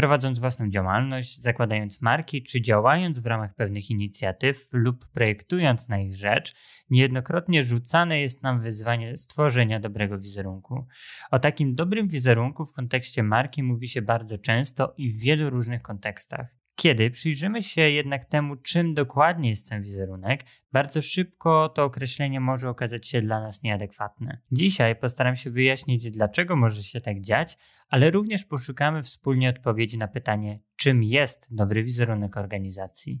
prowadząc własną działalność, zakładając marki czy działając w ramach pewnych inicjatyw lub projektując na ich rzecz, niejednokrotnie rzucane jest nam wyzwanie stworzenia dobrego wizerunku. O takim dobrym wizerunku w kontekście marki mówi się bardzo często i w wielu różnych kontekstach. Kiedy przyjrzymy się jednak temu, czym dokładnie jest ten wizerunek, bardzo szybko to określenie może okazać się dla nas nieadekwatne. Dzisiaj postaram się wyjaśnić, dlaczego może się tak dziać, ale również poszukamy wspólnie odpowiedzi na pytanie, czym jest dobry wizerunek organizacji.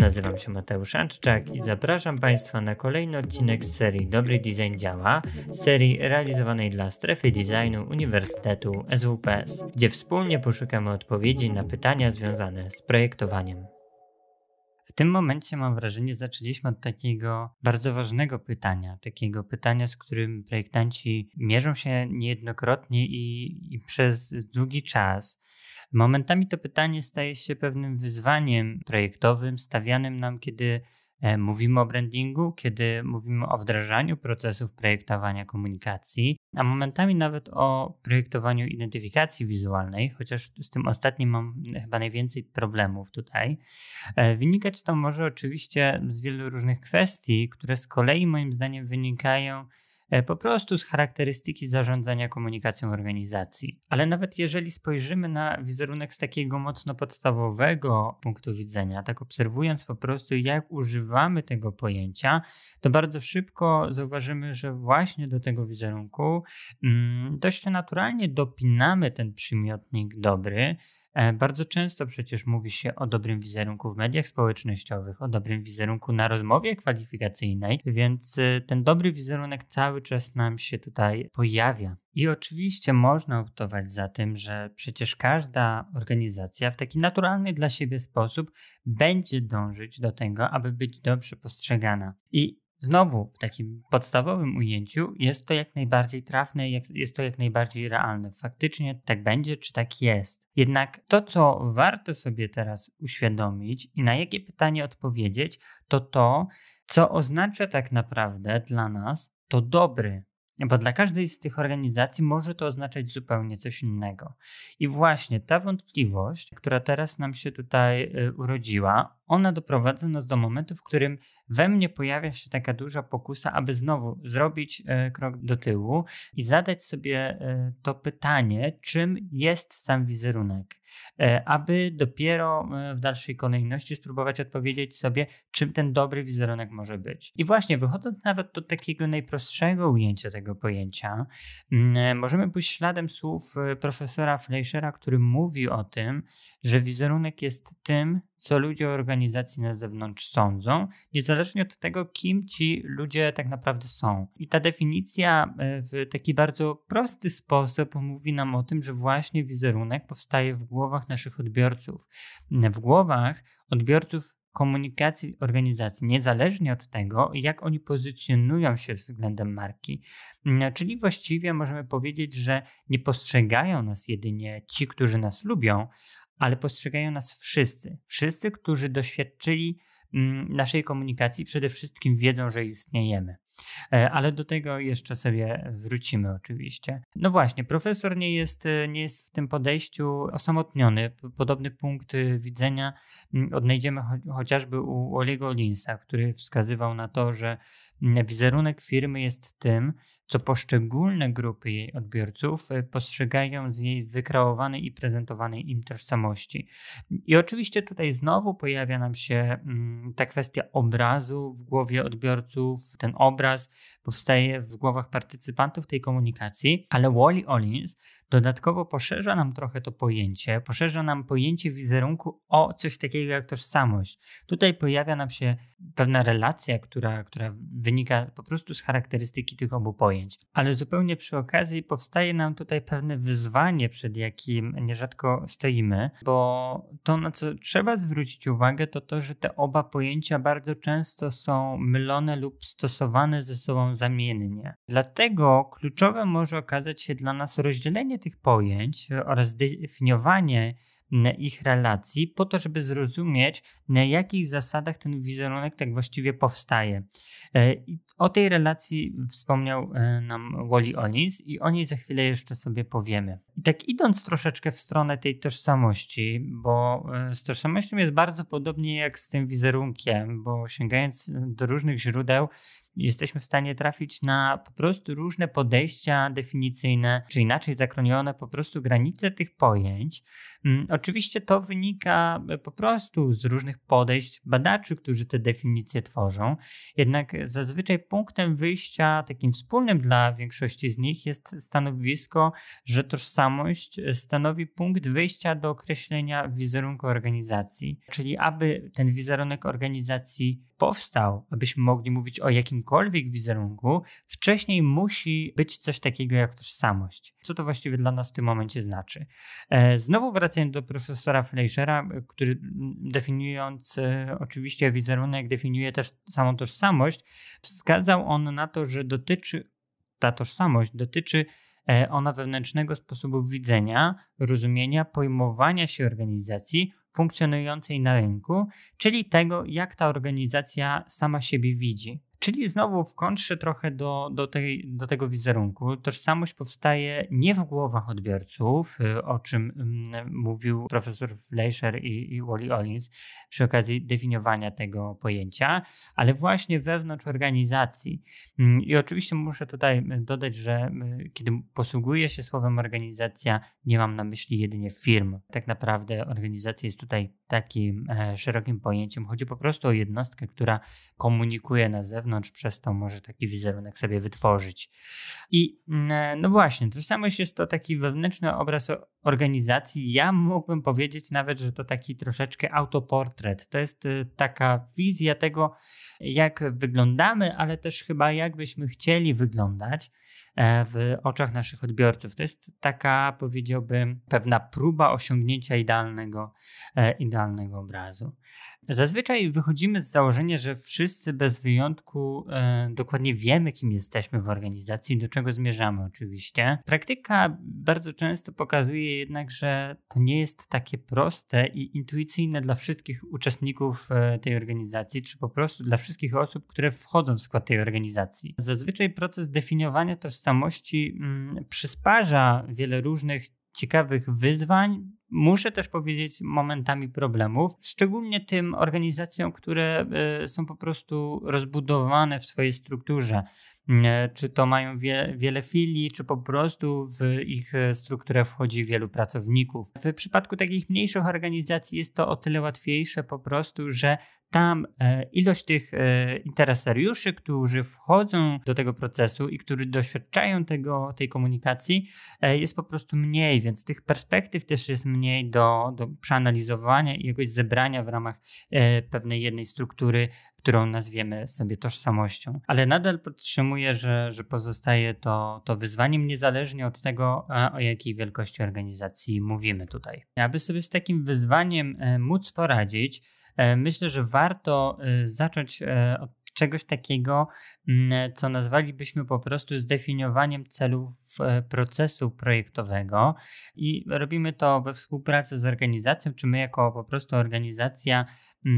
Nazywam się Mateusz Anczczak i zapraszam Państwa na kolejny odcinek z serii Dobry Design Działa, serii realizowanej dla Strefy Designu Uniwersytetu SWPS, gdzie wspólnie poszukamy odpowiedzi na pytania związane z projektowaniem tym momencie mam wrażenie, zaczęliśmy od takiego bardzo ważnego pytania, takiego pytania, z którym projektanci mierzą się niejednokrotnie i, i przez długi czas. Momentami to pytanie staje się pewnym wyzwaniem projektowym stawianym nam, kiedy E, mówimy o brandingu, kiedy mówimy o wdrażaniu procesów projektowania komunikacji, a momentami nawet o projektowaniu identyfikacji wizualnej, chociaż z tym ostatnim mam e, chyba najwięcej problemów tutaj. E, wynikać to może oczywiście z wielu różnych kwestii, które z kolei moim zdaniem wynikają E, po prostu z charakterystyki zarządzania komunikacją organizacji. Ale nawet jeżeli spojrzymy na wizerunek z takiego mocno podstawowego punktu widzenia, tak obserwując po prostu jak używamy tego pojęcia, to bardzo szybko zauważymy, że właśnie do tego wizerunku mm, dość naturalnie dopinamy ten przymiotnik dobry, E, bardzo często przecież mówi się o dobrym wizerunku w mediach społecznościowych, o dobrym wizerunku na rozmowie kwalifikacyjnej, więc e, ten dobry wizerunek cały czas nam się tutaj pojawia. I oczywiście można optować za tym, że przecież każda organizacja w taki naturalny dla siebie sposób będzie dążyć do tego, aby być dobrze postrzegana. I Znowu, w takim podstawowym ujęciu jest to jak najbardziej trafne, jest to jak najbardziej realne. Faktycznie tak będzie, czy tak jest. Jednak to, co warto sobie teraz uświadomić i na jakie pytanie odpowiedzieć, to to, co oznacza tak naprawdę dla nas to dobry bo dla każdej z tych organizacji może to oznaczać zupełnie coś innego. I właśnie ta wątpliwość, która teraz nam się tutaj y, urodziła, ona doprowadza nas do momentu, w którym we mnie pojawia się taka duża pokusa, aby znowu zrobić e, krok do tyłu i zadać sobie e, to pytanie, czym jest sam wizerunek, e, aby dopiero w dalszej kolejności spróbować odpowiedzieć sobie, czym ten dobry wizerunek może być. I właśnie wychodząc nawet do takiego najprostszego ujęcia tego pojęcia, możemy pójść śladem słów profesora Fleischera, który mówi o tym, że wizerunek jest tym, co ludzie o organizacji na zewnątrz sądzą, niezależnie od tego, kim ci ludzie tak naprawdę są. I ta definicja e, w taki bardzo prosty sposób mówi nam o tym, że właśnie wizerunek powstaje w głowach naszych odbiorców. W głowach odbiorców komunikacji organizacji, niezależnie od tego, jak oni pozycjonują się względem marki. Mm, czyli właściwie możemy powiedzieć, że nie postrzegają nas jedynie ci, którzy nas lubią, ale postrzegają nas wszyscy. Wszyscy, którzy doświadczyli mm, naszej komunikacji, przede wszystkim wiedzą, że istniejemy. E, ale do tego jeszcze sobie wrócimy, oczywiście. No właśnie, profesor nie jest, e, nie jest w tym podejściu osamotniony. Podobny punkt e, widzenia mm, odnajdziemy chociażby u Oliego Linsa, który wskazywał na to, że mm, wizerunek firmy jest tym, co poszczególne grupy jej odbiorców e, postrzegają z jej wykreowanej i prezentowanej im tożsamości. I oczywiście tutaj znowu pojawia nam się mm, ta kwestia obrazu w głowie odbiorców. Ten obraz powstaje w głowach partycypantów tej komunikacji, ale Wally Ollins dodatkowo poszerza nam trochę to pojęcie, poszerza nam pojęcie wizerunku o coś takiego jak tożsamość. Tutaj pojawia nam się pewna relacja, która, która wynika po prostu z charakterystyki tych obu pojęć pojęć. Ale zupełnie przy okazji powstaje nam tutaj pewne wyzwanie, przed jakim nierzadko stoimy, bo to, na co trzeba zwrócić uwagę, to to, że te oba pojęcia bardzo często są mylone lub stosowane ze sobą zamiennie. Dlatego kluczowe może okazać się dla nas rozdzielenie tych pojęć oraz definiowanie ich relacji, po to, żeby zrozumieć, na jakich zasadach ten wizerunek tak właściwie powstaje. E, o tej relacji wspomniał e, nam Wally Ollins i o niej za chwilę jeszcze sobie powiemy. I tak idąc troszeczkę w stronę tej tożsamości, bo e, z tożsamością jest bardzo podobnie jak z tym wizerunkiem, bo sięgając do różnych źródeł, jesteśmy w stanie trafić na po prostu różne podejścia definicyjne, czy inaczej zakronione po prostu granice tych pojęć. Mm, oczywiście to wynika e, po prostu z różnych podejść badaczy, którzy te definicje tworzą, jednak zazwyczaj punktem wyjścia takim wspólnym dla większości z nich jest stanowisko, że tożsamość e, stanowi punkt wyjścia do określenia wizerunku organizacji, czyli aby ten wizerunek organizacji powstał, abyśmy mogli mówić o jakimkolwiek wizerunku, wcześniej musi być coś takiego jak tożsamość. Co to właściwie dla nas w tym momencie znaczy? E, znowu wracając do profesora Fleischera, który definiując e, oczywiście wizerunek, definiuje też samą tożsamość, wskazał on na to, że dotyczy ta tożsamość dotyczy e, ona wewnętrznego sposobu widzenia, rozumienia, pojmowania się organizacji funkcjonującej na rynku, czyli tego, jak ta organizacja sama siebie widzi. Czyli znowu w kontrze trochę do, do, tej, do tego wizerunku, tożsamość powstaje nie w głowach odbiorców, y, o czym mm, mówił profesor Fleischer i, i Wally Ollins przy okazji definiowania tego pojęcia, ale właśnie wewnątrz organizacji. Mm, I oczywiście muszę tutaj y, dodać, że y, kiedy posługuję się słowem organizacja, nie mam na myśli jedynie firm. Tak naprawdę organizacja jest tutaj takim e, szerokim pojęciem. Chodzi po prostu o jednostkę, która komunikuje na zewnątrz, zewnątrz przez to może taki wizerunek sobie wytworzyć. I mm, e, no właśnie, to samo jest to taki wewnętrzny obraz organizacji. Ja mógłbym powiedzieć nawet, że to taki troszeczkę autoportret. To jest e, taka wizja tego, jak wyglądamy, ale też chyba jakbyśmy chcieli wyglądać. E, w oczach naszych odbiorców. To jest taka, powiedziałbym, pewna próba osiągnięcia idealnego, e, idealnego obrazu. Zazwyczaj wychodzimy z założenia, że wszyscy bez wyjątku e, dokładnie wiemy, kim jesteśmy w organizacji i do czego zmierzamy, oczywiście. Praktyka bardzo często pokazuje jednak, że to nie jest takie proste i intuicyjne dla wszystkich uczestników tej organizacji, czy po prostu dla wszystkich osób, które wchodzą w skład tej organizacji. Zazwyczaj proces definiowania tożsamości tożsamości mm, przysparza wiele różnych ciekawych wyzwań, muszę też powiedzieć, momentami problemów, szczególnie tym organizacjom, które e, są po prostu rozbudowane w swojej strukturze. Mm, e, czy to mają wie, wiele filii, czy po prostu w ich e, strukturę wchodzi wielu pracowników. W przypadku takich mniejszych organizacji jest to o tyle łatwiejsze, po prostu, że tam e, ilość tych e, interesariuszy, którzy wchodzą do tego procesu i którzy doświadczają tego, tej komunikacji, e, jest po prostu mniej, więc tych perspektyw też jest mniej do, do przeanalizowania i jakoś zebrania w ramach pewnej jednej struktury, którą nazwiemy sobie tożsamością. Ale nadal podtrzymuję, że, że pozostaje to, to wyzwaniem niezależnie od tego, o jakiej wielkości organizacji mówimy tutaj. Aby sobie z takim wyzwaniem móc poradzić, E, myślę, że warto e, zacząć e, od czegoś takiego, co nazwalibyśmy po prostu zdefiniowaniem celów procesu projektowego i robimy to we współpracy z organizacją, czy my jako po prostu organizacja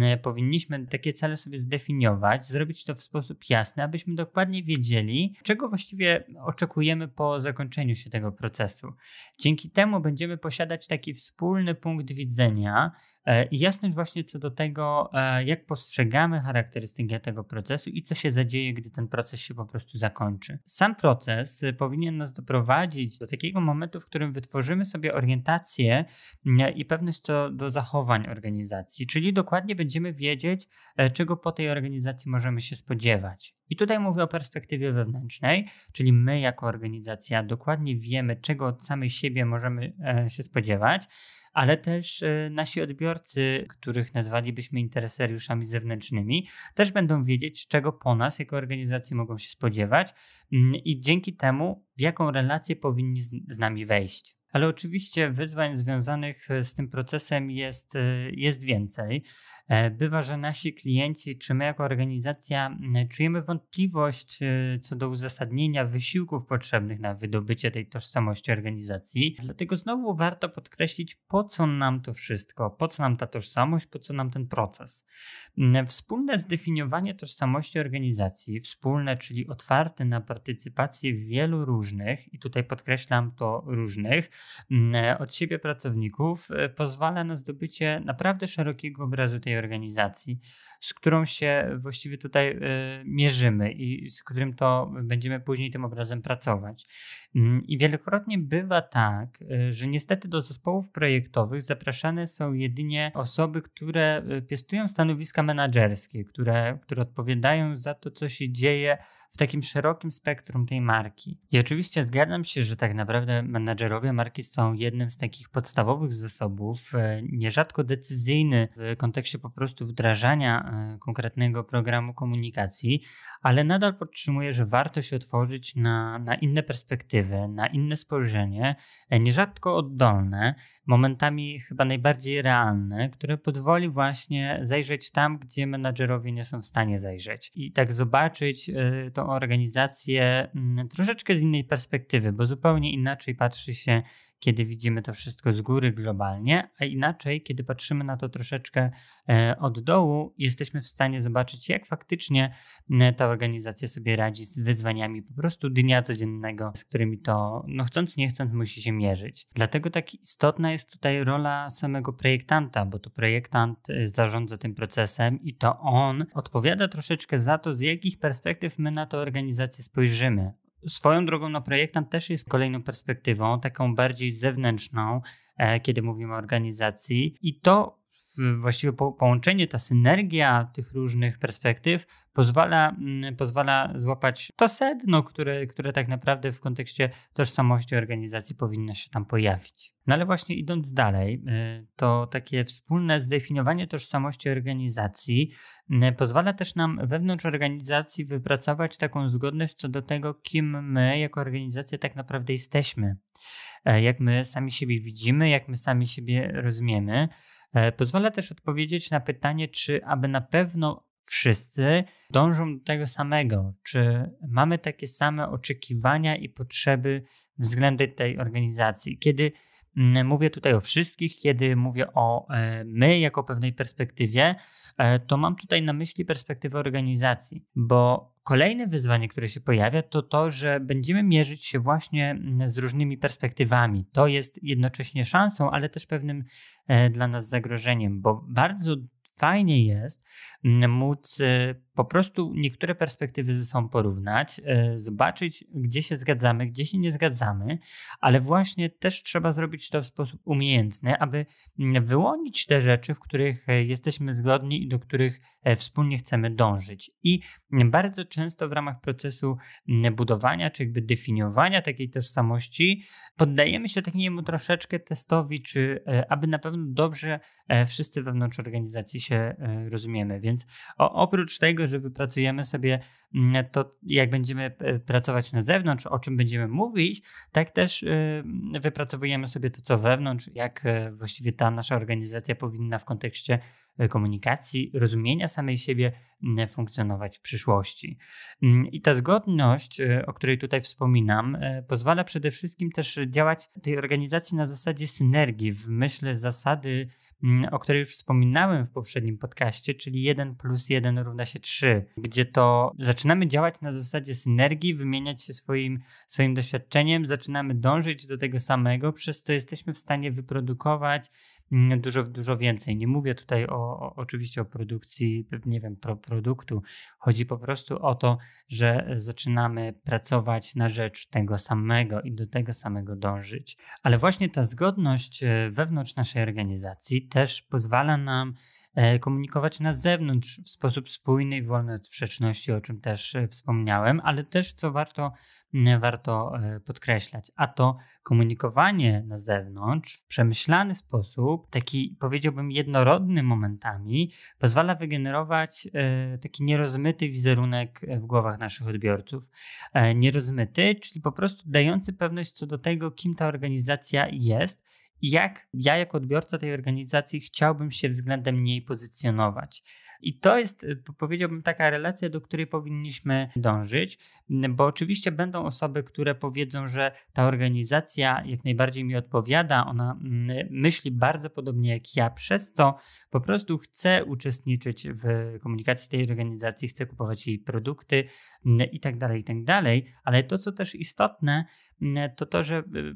E, powinniśmy takie cele sobie zdefiniować, zrobić to w sposób jasny, abyśmy dokładnie wiedzieli, czego właściwie oczekujemy po zakończeniu się tego procesu. Dzięki temu będziemy posiadać taki wspólny punkt widzenia e, i jasność właśnie co do tego, e, jak postrzegamy charakterystykę tego procesu i co się zadzieje, gdy ten proces się po prostu zakończy. Sam proces powinien nas doprowadzić do takiego momentu, w którym wytworzymy sobie orientację i pewność co do zachowań organizacji, czyli dokładnie będziemy wiedzieć, e, czego po tej organizacji możemy się spodziewać. I tutaj mówię o perspektywie wewnętrznej, czyli my jako organizacja dokładnie wiemy, czego od samej siebie możemy e, się spodziewać, ale też e, nasi odbiorcy, których nazwalibyśmy interesariuszami zewnętrznymi, też będą wiedzieć, czego po nas jako organizacji mogą się spodziewać mm, i dzięki temu, w jaką relację powinni z nami wejść. Ale oczywiście wyzwań związanych z tym procesem jest, jest więcej. E, bywa, że nasi klienci czy my jako organizacja czujemy wątpliwość e, co do uzasadnienia wysiłków potrzebnych na wydobycie tej tożsamości organizacji. Dlatego znowu warto podkreślić, po co nam to wszystko, po co nam ta tożsamość, po co nam ten proces. Wspólne zdefiniowanie tożsamości organizacji, wspólne, czyli otwarte na partycypację wielu różnych, i tutaj podkreślam to różnych, od siebie pracowników, e, pozwala na zdobycie naprawdę szerokiego obrazu tej organizacji, z którą się właściwie tutaj y, mierzymy i z którym to będziemy później tym obrazem pracować. Mm, I wielokrotnie bywa tak, y, że niestety do zespołów projektowych zapraszane są jedynie osoby, które piastują y, stanowiska menedżerskie, które, które odpowiadają za to, co się dzieje w takim szerokim spektrum tej marki. I oczywiście zgadzam się, że tak naprawdę menedżerowie marki są jednym z takich podstawowych zasobów, e, nierzadko decyzyjny w kontekście po prostu wdrażania e, konkretnego programu komunikacji, ale nadal podtrzymuję, że warto się otworzyć na, na inne perspektywy, na inne spojrzenie, e, nierzadko oddolne, momentami chyba najbardziej realne, które pozwoli właśnie zajrzeć tam, gdzie menedżerowie nie są w stanie zajrzeć i tak zobaczyć tą tą organizację mm, troszeczkę z innej perspektywy, bo zupełnie inaczej patrzy się kiedy widzimy to wszystko z góry globalnie, a inaczej, kiedy patrzymy na to troszeczkę e, od dołu, jesteśmy w stanie zobaczyć, jak faktycznie e, ta organizacja sobie radzi z wyzwaniami po prostu dnia codziennego, z którymi to, no chcąc, nie chcąc, musi się mierzyć. Dlatego tak istotna jest tutaj rola samego projektanta, bo to projektant e, zarządza tym procesem i to on odpowiada troszeczkę za to, z jakich perspektyw my na tę organizację spojrzymy. Swoją drogą, na projektant też jest kolejną perspektywą, taką bardziej zewnętrzną, e, kiedy mówimy o organizacji, i to właściwie po, połączenie, ta synergia tych różnych perspektyw pozwala, mm, pozwala złapać to sedno, które, które tak naprawdę w kontekście tożsamości organizacji powinno się tam pojawić. No ale właśnie idąc dalej, y, to takie wspólne zdefiniowanie tożsamości organizacji y, pozwala też nam wewnątrz organizacji wypracować taką zgodność co do tego, kim my jako organizacja tak naprawdę jesteśmy, e, jak my sami siebie widzimy, jak my sami siebie rozumiemy. E, Pozwala też odpowiedzieć na pytanie, czy aby na pewno wszyscy dążą do tego samego, czy mamy takie same oczekiwania i potrzeby względem tej organizacji. Kiedy Mm, mówię tutaj o wszystkich, kiedy mówię o e, my jako pewnej perspektywie, e, to mam tutaj na myśli perspektywę organizacji, bo kolejne wyzwanie, które się pojawia, to to, że będziemy mierzyć się właśnie mm, z różnymi perspektywami. To jest jednocześnie szansą, ale też pewnym e, dla nas zagrożeniem, bo bardzo fajnie jest, móc e, po prostu niektóre perspektywy ze sobą porównać, e, zobaczyć, gdzie się zgadzamy, gdzie się nie zgadzamy, ale właśnie też trzeba zrobić to w sposób umiejętny, aby wyłonić te rzeczy, w których e, jesteśmy zgodni i do których wspólnie chcemy dążyć. I bardzo często w ramach procesu budowania, czy jakby definiowania takiej tożsamości, poddajemy się takiemu troszeczkę testowi, czy aby na pewno dobrze wszyscy wewnątrz organizacji się rozumiemy. Więc więc o, oprócz tego, że wypracujemy sobie mm, to, jak będziemy e, pracować na zewnątrz, o czym będziemy mówić, tak też y, wypracowujemy sobie to, co wewnątrz, jak e, właściwie ta nasza organizacja powinna w kontekście e, komunikacji, rozumienia samej siebie funkcjonować w przyszłości. Mm, I ta zgodność, o której tutaj wspominam, pozwala przede wszystkim też działać tej organizacji na zasadzie synergii, w myśl zasady Mm, o której już wspominałem w poprzednim podcaście, czyli 1 plus 1 równa się 3, gdzie to zaczynamy działać na zasadzie synergii, wymieniać się swoim, swoim doświadczeniem, zaczynamy dążyć do tego samego, przez co jesteśmy w stanie wyprodukować mm, dużo, dużo więcej. Nie mówię tutaj o, o oczywiście o produkcji, nie wiem, pro produktu. Chodzi po prostu o to, że zaczynamy pracować na rzecz tego samego i do tego samego dążyć. Ale właśnie ta zgodność e, wewnątrz naszej organizacji, też pozwala nam e, komunikować na zewnątrz w sposób spójny i wolny od sprzeczności, o czym też e, wspomniałem, ale też co warto, warto e, podkreślać, a to komunikowanie na zewnątrz w przemyślany sposób, taki powiedziałbym jednorodny momentami, pozwala wygenerować taki nierozmyty wizerunek w głowach naszych odbiorców. Nierozmyty, czyli po prostu dający pewność co do tego, kim ta organizacja jest jak ja jako odbiorca tej organizacji chciałbym się względem niej pozycjonować. I to jest, y, powiedziałbym, taka relacja, do której powinniśmy dążyć, bo oczywiście będą osoby, które powiedzą, że ta organizacja jak najbardziej mi odpowiada, ona myśli bardzo podobnie jak ja, przez to po prostu chcę uczestniczyć w komunikacji tej organizacji, chcę kupować jej produkty i tak dalej, i tak dalej. Ale to, co też istotne, to to, że y,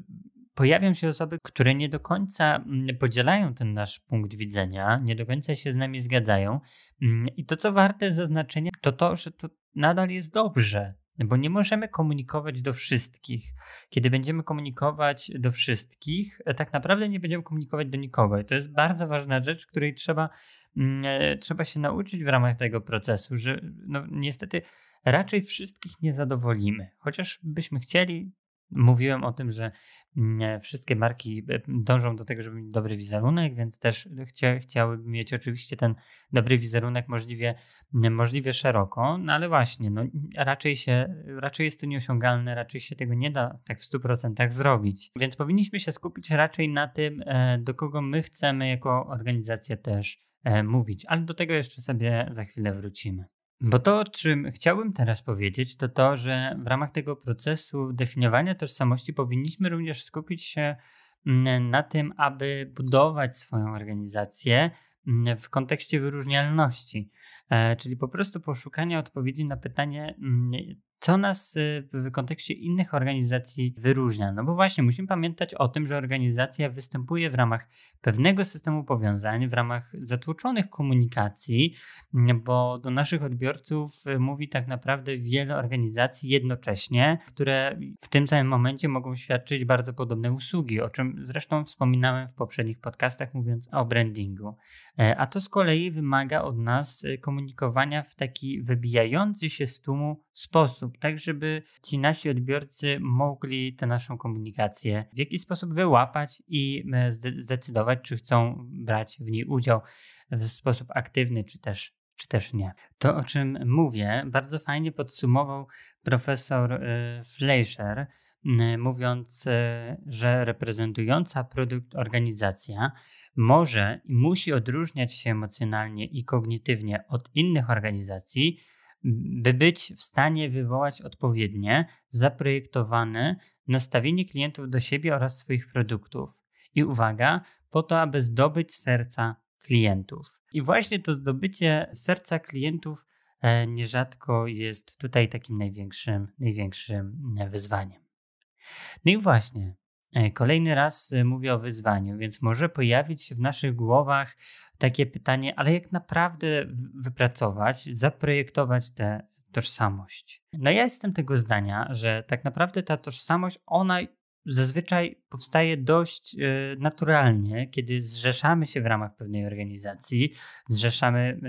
pojawią się osoby, które nie do końca mm, podzielają ten nasz punkt widzenia, nie do końca się z nami zgadzają. Mm, I to, co warte zaznaczenia, to to, że to nadal jest dobrze. Bo nie możemy komunikować do wszystkich. Kiedy będziemy komunikować do wszystkich, e, tak naprawdę nie będziemy komunikować do nikogo. I to jest bardzo ważna rzecz, której trzeba, mm, e, trzeba się nauczyć w ramach tego procesu, że no, niestety raczej wszystkich nie zadowolimy. Chociaż byśmy chcieli, Mówiłem o tym, że mm, e, wszystkie marki e, dążą do tego, żeby mieć dobry wizerunek, więc też chcia, chciałyby mieć oczywiście ten dobry wizerunek możliwie, możliwie szeroko, no ale właśnie, no, raczej, się, raczej jest to nieosiągalne, raczej się tego nie da tak w 100% zrobić. Więc powinniśmy się skupić raczej na tym, e, do kogo my chcemy jako organizacja też mówić, ale do tego jeszcze sobie za chwilę wrócimy. Bo to, o czym chciałbym teraz powiedzieć, to to, że w ramach tego procesu definiowania tożsamości powinniśmy również skupić się mm, na tym, aby budować swoją organizację mm, w kontekście wyróżnialności, e, czyli po prostu poszukania odpowiedzi na pytanie, mm, co nas y, w kontekście innych organizacji wyróżnia? No bo właśnie musimy pamiętać o tym, że organizacja występuje w ramach pewnego systemu powiązań, w ramach zatłoczonych komunikacji, mm, bo do naszych odbiorców y, mówi tak naprawdę wiele organizacji jednocześnie, które w tym samym momencie mogą świadczyć bardzo podobne usługi, o czym zresztą wspominałem w poprzednich podcastach, mówiąc o brandingu. E, a to z kolei wymaga od nas y, komunikowania w taki wybijający się z tłumu sposób, tak żeby ci nasi odbiorcy mogli tę naszą komunikację w jakiś sposób wyłapać i e, zdecydować, czy chcą brać w niej udział w sposób aktywny, czy też czy też nie. To, o czym mówię, bardzo fajnie podsumował profesor e, Fleischer, mówiąc, e, że reprezentująca produkt organizacja może i musi odróżniać się emocjonalnie i kognitywnie od innych organizacji, by być w stanie wywołać odpowiednie, zaprojektowane nastawienie klientów do siebie oraz swoich produktów. I uwaga, po to, aby zdobyć serca klientów. I właśnie to zdobycie serca klientów e, nierzadko jest tutaj takim największym, największym e, wyzwaniem. No i właśnie, E, kolejny raz e, mówię o wyzwaniu, więc może pojawić się w naszych głowach takie pytanie, ale jak naprawdę wypracować, zaprojektować tę tożsamość? No ja jestem tego zdania, że tak naprawdę ta tożsamość, ona zazwyczaj powstaje dość e, naturalnie, kiedy zrzeszamy się w ramach pewnej organizacji, zrzeszamy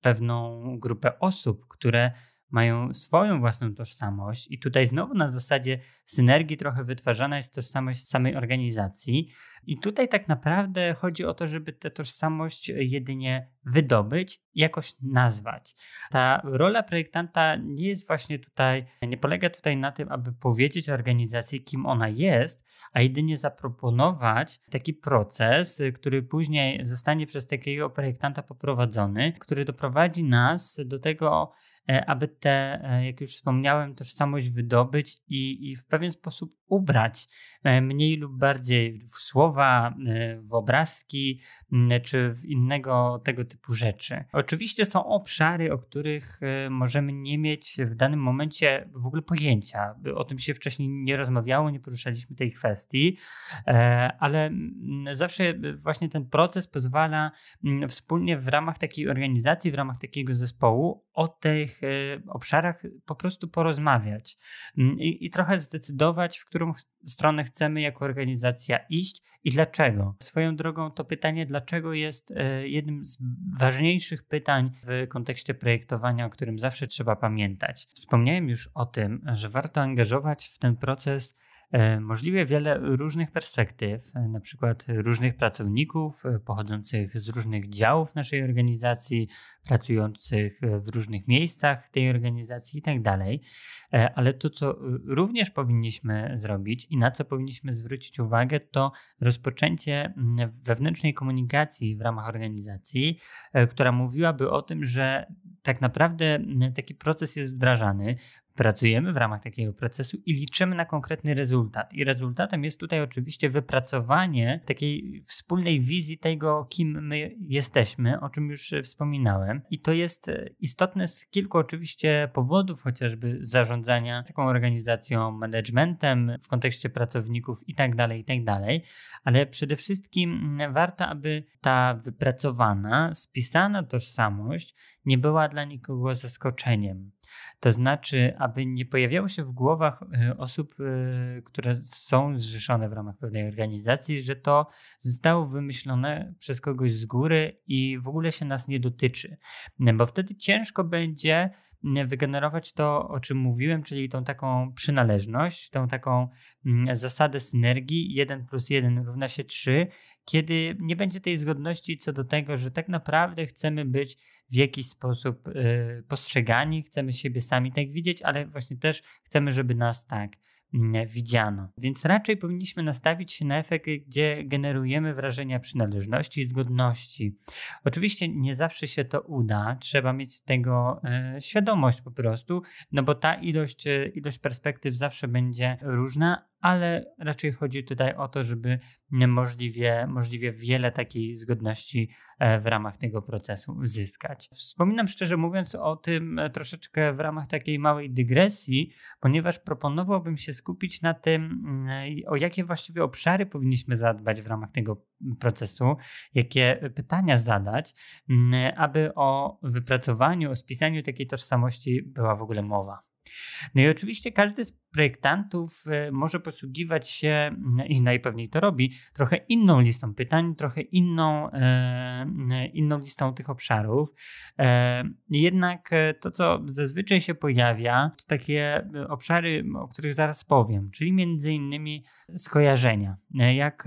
pewną grupę osób, które mają swoją własną tożsamość, i tutaj znowu na zasadzie synergii trochę wytwarzana jest tożsamość samej organizacji. I tutaj tak naprawdę chodzi o to, żeby tę tożsamość jedynie wydobyć, jakoś nazwać. Ta rola projektanta nie jest właśnie tutaj, nie polega tutaj na tym, aby powiedzieć organizacji, kim ona jest, a jedynie zaproponować taki proces, który później zostanie przez takiego projektanta poprowadzony, który doprowadzi nas do tego, E, aby tę, e, jak już wspomniałem, tożsamość wydobyć i, i w pewien sposób ubrać e, mniej lub bardziej w słowa, e, w obrazki czy w innego tego typu rzeczy. Oczywiście są obszary, o których e, możemy nie mieć w danym momencie w ogóle pojęcia. O tym się wcześniej nie rozmawiało, nie poruszaliśmy tej kwestii, ale zawsze właśnie ten proces pozwala wspólnie w ramach takiej organizacji, w ramach takiego zespołu o tych obszarach po prostu porozmawiać i, i trochę zdecydować, w którą którą stronę chcemy jako organizacja iść i dlaczego. Swoją drogą to pytanie dlaczego jest e, jednym z ważniejszych pytań w kontekście projektowania, o którym zawsze trzeba pamiętać. Wspomniałem już o tym, że warto angażować w ten proces E, możliwie wiele różnych perspektyw, e, na przykład różnych pracowników e, pochodzących z różnych działów naszej organizacji, pracujących w różnych miejscach tej organizacji i tak dalej. Ale to, co również powinniśmy zrobić i na co powinniśmy zwrócić uwagę, to rozpoczęcie wewnętrznej komunikacji w ramach organizacji, która mówiłaby o tym, że tak naprawdę taki proces jest wdrażany, Pracujemy w ramach takiego procesu i liczymy na konkretny rezultat. I rezultatem jest tutaj oczywiście wypracowanie takiej wspólnej wizji tego, kim my jesteśmy, o czym już e, wspominałem. I to jest e, istotne z kilku oczywiście powodów, chociażby zarządzania taką organizacją, managementem w kontekście pracowników itd., tak itd. Tak Ale przede wszystkim warto, aby ta wypracowana, spisana tożsamość nie była dla nikogo zaskoczeniem to znaczy, aby nie pojawiało się w głowach e, osób, e, które są zrzeszone w ramach pewnej organizacji, że to zostało wymyślone przez kogoś z góry i w ogóle się nas nie dotyczy. Bo wtedy ciężko będzie wygenerować to, o czym mówiłem, czyli tą taką przynależność, tą taką mm, zasadę synergii 1 plus 1 równa się 3, kiedy nie będzie tej zgodności co do tego, że tak naprawdę chcemy być w jakiś sposób y, postrzegani, chcemy siebie sami tak widzieć, ale właśnie też chcemy, żeby nas tak widziano. Więc raczej powinniśmy nastawić się na efekt, gdzie generujemy wrażenia przynależności i zgodności. Oczywiście nie zawsze się to uda, trzeba mieć tego e, świadomość po prostu, no bo ta ilość, e, ilość perspektyw zawsze będzie różna, ale raczej chodzi tutaj o to, żeby możliwie, możliwie wiele takiej zgodności e, w ramach tego procesu uzyskać. Wspominam szczerze mówiąc o tym e, troszeczkę w ramach takiej małej dygresji, ponieważ proponowałbym się skupić na tym, mm, o jakie właściwie obszary powinniśmy zadbać w ramach tego procesu, jakie pytania zadać, mm, aby o wypracowaniu, o spisaniu takiej tożsamości była w ogóle mowa. No i oczywiście każdy z projektantów y, może posługiwać się mm, i najpewniej to robi trochę inną listą pytań, trochę inną, y, y, inną listą tych obszarów. E, jednak e, to, co zazwyczaj się pojawia, to takie obszary, o których zaraz powiem, czyli między innymi skojarzenia. E, jak,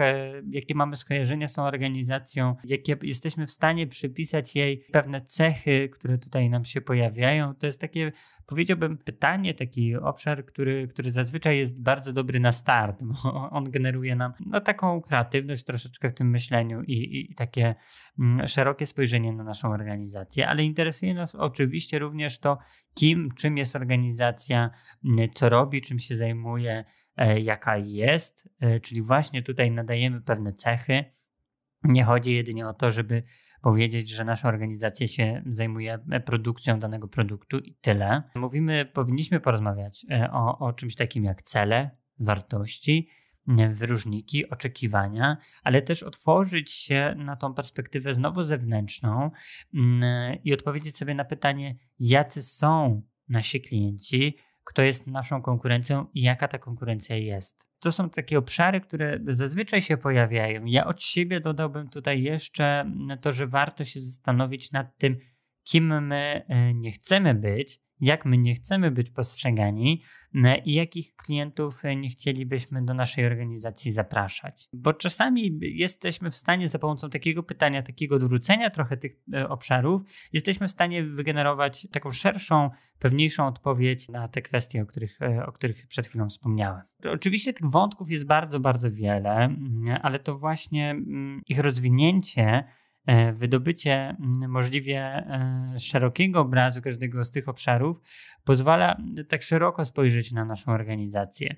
jakie mamy skojarzenia z tą organizacją, jakie jesteśmy w stanie przypisać jej pewne cechy, które tutaj nam się pojawiają. To jest takie, powiedziałbym, pytanie, taki obszar, który który zazwyczaj jest bardzo dobry na start, bo on generuje nam no, taką kreatywność troszeczkę w tym myśleniu i, i takie mm, szerokie spojrzenie na naszą organizację, ale interesuje nas oczywiście również to, kim, czym jest organizacja, mm, co robi, czym się zajmuje, e, jaka jest, e, czyli właśnie tutaj nadajemy pewne cechy. Nie chodzi jedynie o to, żeby powiedzieć, że nasza organizacja się zajmuje produkcją danego produktu i tyle. Mówimy, powinniśmy porozmawiać e, o, o czymś takim jak cele, wartości, e, wyróżniki, oczekiwania, ale też otworzyć się na tą perspektywę znowu zewnętrzną mm, i odpowiedzieć sobie na pytanie, jacy są nasi klienci, kto jest naszą konkurencją i jaka ta konkurencja jest to są takie obszary, które zazwyczaj się pojawiają. Ja od siebie dodałbym tutaj jeszcze to, że warto się zastanowić nad tym, kim my e, nie chcemy być, jak my nie chcemy być postrzegani i jakich klientów e, nie chcielibyśmy do naszej organizacji zapraszać. Bo czasami jesteśmy w stanie za pomocą takiego pytania, takiego odwrócenia trochę tych e, obszarów, jesteśmy w stanie wygenerować taką szerszą, pewniejszą odpowiedź na te kwestie, o których, e, o których przed chwilą wspomniałem. Oczywiście tych wątków jest bardzo, bardzo wiele, mm, ale to właśnie mm, ich rozwinięcie E, wydobycie mm, możliwie e, szerokiego obrazu każdego z tych obszarów pozwala tak szeroko spojrzeć na naszą organizację.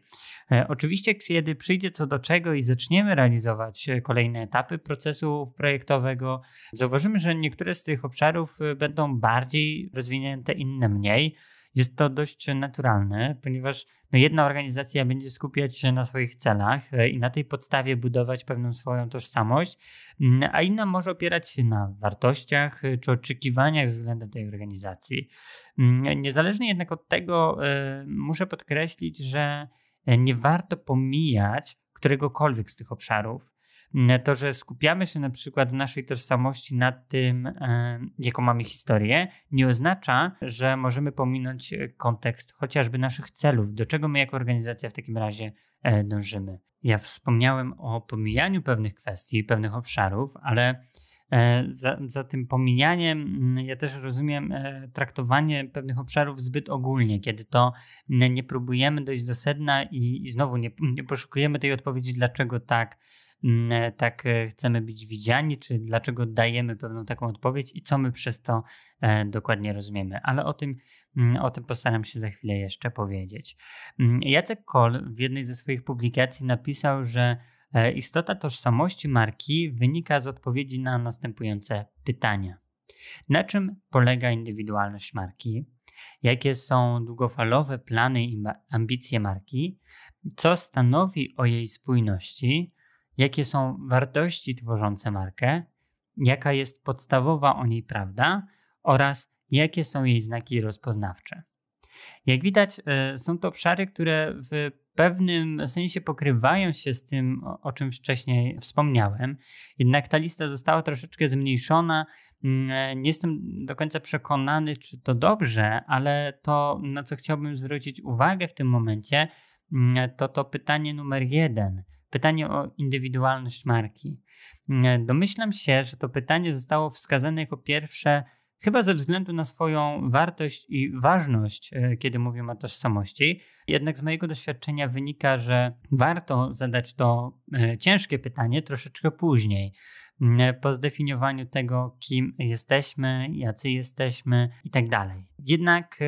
E, oczywiście, kiedy przyjdzie co do czego i zaczniemy realizować kolejne etapy procesu projektowego, zauważymy, że niektóre z tych obszarów będą bardziej rozwinięte, inne mniej jest to dość naturalne, ponieważ no jedna organizacja będzie skupiać się na swoich celach e, i na tej podstawie budować pewną swoją tożsamość, mm, a inna może opierać się na wartościach e, czy oczekiwaniach względem tej organizacji. Mm, niezależnie jednak od tego, e, muszę podkreślić, że nie warto pomijać któregokolwiek z tych obszarów. E, to, że skupiamy się na przykład w naszej tożsamości na tym, e, jaką mamy historię, nie oznacza, że możemy pominąć e, kontekst chociażby naszych celów, do czego my jako organizacja w takim razie dążymy. Ja wspomniałem o pomijaniu pewnych kwestii, pewnych obszarów, ale za, za, tym pomijaniem mm, ja też rozumiem traktowanie pewnych obszarów zbyt ogólnie, kiedy to nie próbujemy dojść do sedna i, i znowu nie, nie poszukujemy tej odpowiedzi, dlaczego tak, Mm, e, tak e, chcemy być widziani, czy dlaczego dajemy pewną taką odpowiedź i co my przez to e, dokładnie rozumiemy. Ale o tym, mm, o tym postaram się za chwilę jeszcze powiedzieć. Mm, Jacek Kol w jednej ze swoich publikacji napisał, że istota tożsamości marki wynika z odpowiedzi na następujące pytania. Na czym polega indywidualność marki? Jakie są długofalowe plany i ambicje marki? Co stanowi o jej spójności? jakie są wartości tworzące markę, jaka jest podstawowa o niej prawda oraz jakie są jej znaki rozpoznawcze. Jak widać, e, są to obszary, które w pewnym sensie pokrywają się z tym, o czym wcześniej wspomniałem, jednak ta lista została troszeczkę zmniejszona. Mm, e, nie jestem do końca przekonany, czy to dobrze, ale to, na co chciałbym zwrócić uwagę w tym momencie, mm, e, to to pytanie numer jeden – pytanie o indywidualność marki. Mm, domyślam się, że to pytanie zostało wskazane jako pierwsze, chyba ze względu na swoją wartość i ważność, e, kiedy mówimy o tożsamości. Jednak z mojego doświadczenia wynika, że warto zadać to e, ciężkie pytanie troszeczkę później. E, po zdefiniowaniu tego, kim jesteśmy, jacy jesteśmy i tak dalej. Jednak e,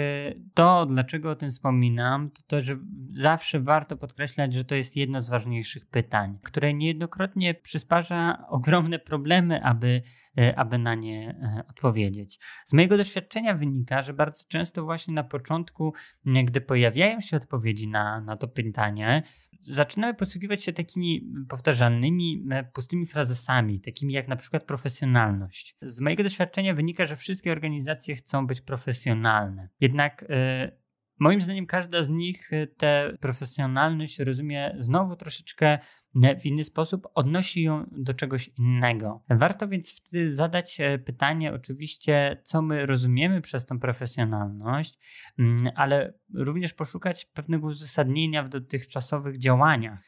to, dlaczego o tym wspominam, to to, że zawsze warto podkreślać, że to jest jedno z ważniejszych pytań, które niejednokrotnie przysparza ogromne problemy, aby, e, aby na nie odpowiedzieć. Z mojego doświadczenia wynika, że bardzo często właśnie na początku, gdy pojawiają się odpowiedzi na, na to pytanie, zaczynamy posługiwać się takimi powtarzalnymi, pustymi frazesami, takimi takimi jak na przykład profesjonalność. Z mojego doświadczenia wynika, że wszystkie organizacje chcą być profesjonalne. Jednak y, Moim zdaniem każda z nich y, tę profesjonalność rozumie znowu troszeczkę E, w inny sposób, odnosi ją do czegoś innego. Warto więc wtedy zadać e, pytanie, oczywiście, co my rozumiemy przez tą profesjonalność, mm, ale również poszukać pewnego uzasadnienia w dotychczasowych działaniach.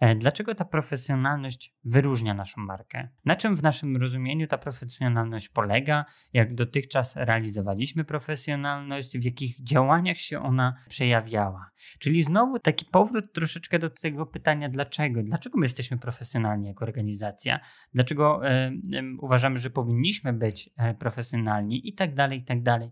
E, dlaczego ta profesjonalność wyróżnia naszą markę? Na czym w naszym rozumieniu ta profesjonalność polega? Jak dotychczas realizowaliśmy profesjonalność? W jakich działaniach się ona przejawiała? Czyli znowu taki powrót troszeczkę do tego pytania dlaczego? dlaczego my jesteśmy profesjonalni jako organizacja, dlaczego e, uważamy, że powinniśmy być e, profesjonalni i tak dalej, i tak dalej.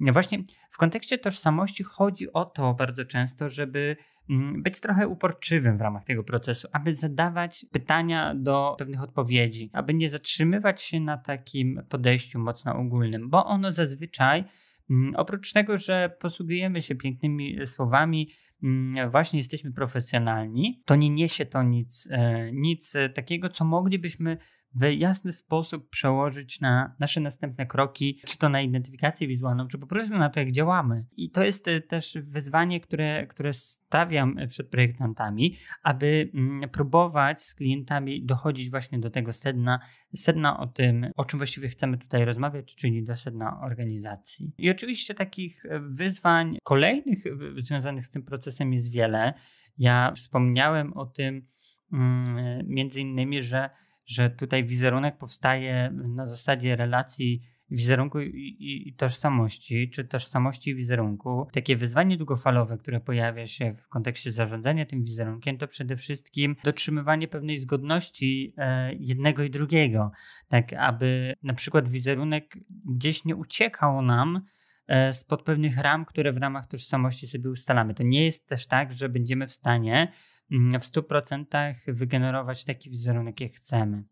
No właśnie w kontekście tożsamości chodzi o to bardzo często, żeby mm, być trochę uporczywym w ramach tego procesu, aby zadawać pytania do pewnych odpowiedzi, aby nie zatrzymywać się na takim podejściu mocno ogólnym, bo ono zazwyczaj Mm, oprócz tego, że posługujemy się pięknymi e, słowami, mm, właśnie jesteśmy profesjonalni, to nie niesie to nic, e, nic e, takiego, co moglibyśmy w jasny sposób przełożyć na nasze następne kroki, czy to na identyfikację wizualną, czy po prostu na to, jak działamy. I to jest e, też wyzwanie, które, które stawiam e, przed projektantami, aby mm, próbować z klientami dochodzić właśnie do tego sedna, sedna o tym, o czym właściwie chcemy tutaj rozmawiać, czyli do sedna organizacji. I oczywiście takich e, wyzwań kolejnych związanych z tym procesem jest wiele. Ja wspomniałem o tym mm, między innymi, że że tutaj wizerunek powstaje na zasadzie relacji wizerunku i, i, tożsamości, czy tożsamości i wizerunku. Takie wyzwanie długofalowe, które pojawia się w kontekście zarządzania tym wizerunkiem, to przede wszystkim dotrzymywanie pewnej zgodności e, jednego i drugiego, tak aby na przykład wizerunek gdzieś nie uciekał nam E, spod pewnych ram, które w ramach tożsamości sobie ustalamy. To nie jest też tak, że będziemy w stanie mm, w 100% wygenerować taki wizerunek, jak chcemy.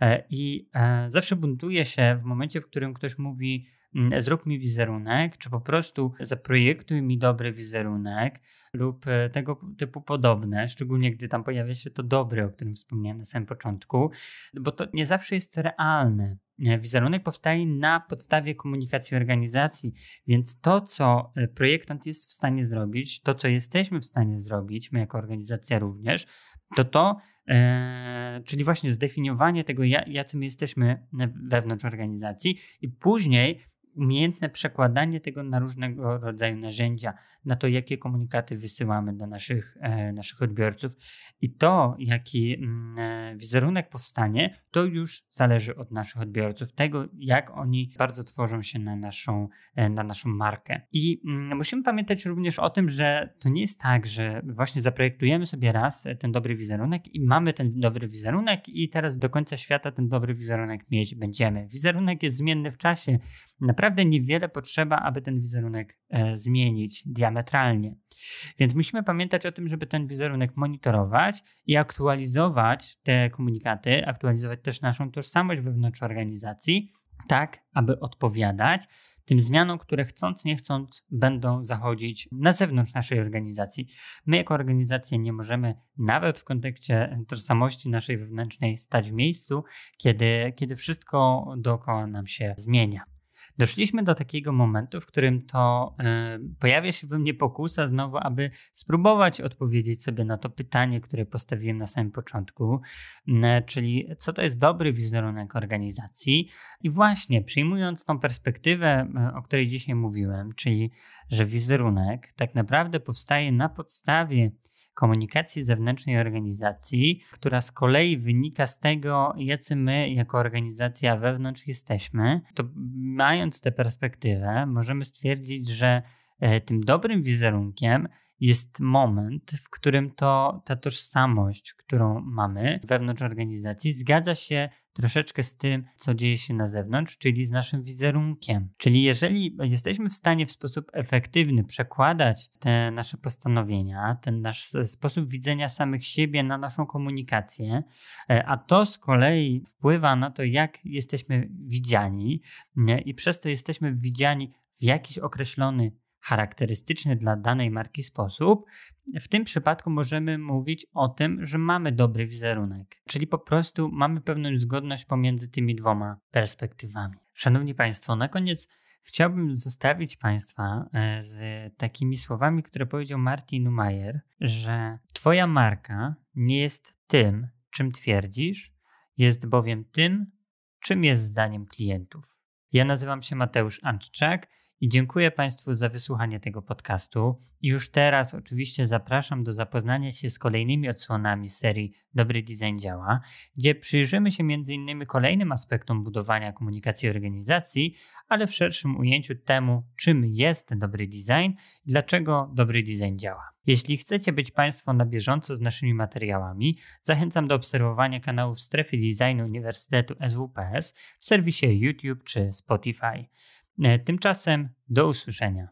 E, I e, zawsze buntuję się w momencie, w którym ktoś mówi, Mm. E, zrób mi wizerunek, czy po prostu zaprojektuj mi dobry wizerunek lub e, tego typu podobne, szczególnie gdy tam pojawia się to dobre, o którym wspomniałem na samym początku, bo to nie zawsze jest realne. E, wizerunek powstaje na podstawie komunikacji organizacji, więc to, co projektant jest w stanie zrobić, to, co jesteśmy w stanie zrobić, my jako organizacja również, to to, e, czyli właśnie zdefiniowanie tego, jacy my jesteśmy wewnątrz organizacji, i później umiejętne przekładanie tego na różnego rodzaju narzędzia, na to, jakie komunikaty wysyłamy do naszych, e, naszych odbiorców. I to, jaki mm, e, wizerunek powstanie, to już zależy od naszych odbiorców, tego, jak oni bardzo tworzą się na naszą, e, na naszą markę. I mm, musimy pamiętać również o tym, że to nie jest tak, że właśnie zaprojektujemy sobie raz ten dobry wizerunek i mamy ten dobry wizerunek, i teraz do końca świata ten dobry wizerunek mieć będziemy. Wizerunek jest zmienny w czasie. Naprawdę niewiele potrzeba, aby ten wizerunek zmienić. Diament parametralnie. Więc musimy pamiętać o tym, żeby ten wizerunek monitorować i aktualizować te komunikaty, aktualizować też naszą tożsamość wewnątrz organizacji, tak aby odpowiadać tym zmianom, które chcąc nie chcąc będą zachodzić na zewnątrz naszej organizacji. My jako organizacja nie możemy nawet w kontekście tożsamości naszej wewnętrznej stać w miejscu, kiedy, kiedy wszystko dookoła nam się zmienia. Doszliśmy do takiego momentu, w którym to y, pojawia się we mnie pokusa znowu, aby spróbować odpowiedzieć sobie na to pytanie, które postawiłem na samym początku, y, czyli co to jest dobry wizerunek organizacji. I właśnie przyjmując tą perspektywę, y, o której dzisiaj mówiłem, czyli że wizerunek tak naprawdę powstaje na podstawie komunikacji zewnętrznej organizacji, która z kolei wynika z tego, jacy my jako organizacja wewnątrz jesteśmy, to mając tę perspektywę, możemy stwierdzić, że e, tym dobrym wizerunkiem jest moment, w którym to ta tożsamość, którą mamy wewnątrz organizacji, zgadza się troszeczkę z tym, co dzieje się na zewnątrz, czyli z naszym wizerunkiem. Czyli jeżeli jesteśmy w stanie w sposób efektywny przekładać te nasze postanowienia, ten nasz sposób widzenia samych siebie na naszą komunikację, e, a to z kolei wpływa na to, jak jesteśmy widziani, i przez to jesteśmy widziani w jakiś określony charakterystyczny dla danej marki sposób, w tym przypadku możemy mówić o tym, że mamy dobry wizerunek, czyli po prostu mamy pewną zgodność pomiędzy tymi dwoma perspektywami. Szanowni Państwo, na koniec chciałbym zostawić Państwa e, z takimi słowami, które powiedział Martin Mayer, że Twoja marka nie jest tym, czym twierdzisz, jest bowiem tym, czym jest zdaniem klientów. Ja nazywam się Mateusz Antczak i dziękuję Państwu za wysłuchanie tego podcastu. Już teraz oczywiście zapraszam do zapoznania się z kolejnymi odsłonami serii Dobry Design Działa, gdzie przyjrzymy się m.in. kolejnym aspektom budowania komunikacji organizacji, ale w szerszym ujęciu temu, czym jest dobry design i dlaczego dobry design działa. Jeśli chcecie być Państwo na bieżąco z naszymi materiałami, zachęcam do obserwowania kanałów Strefy Designu Uniwersytetu SWPS w serwisie YouTube czy Spotify. E, tymczasem do usłyszenia.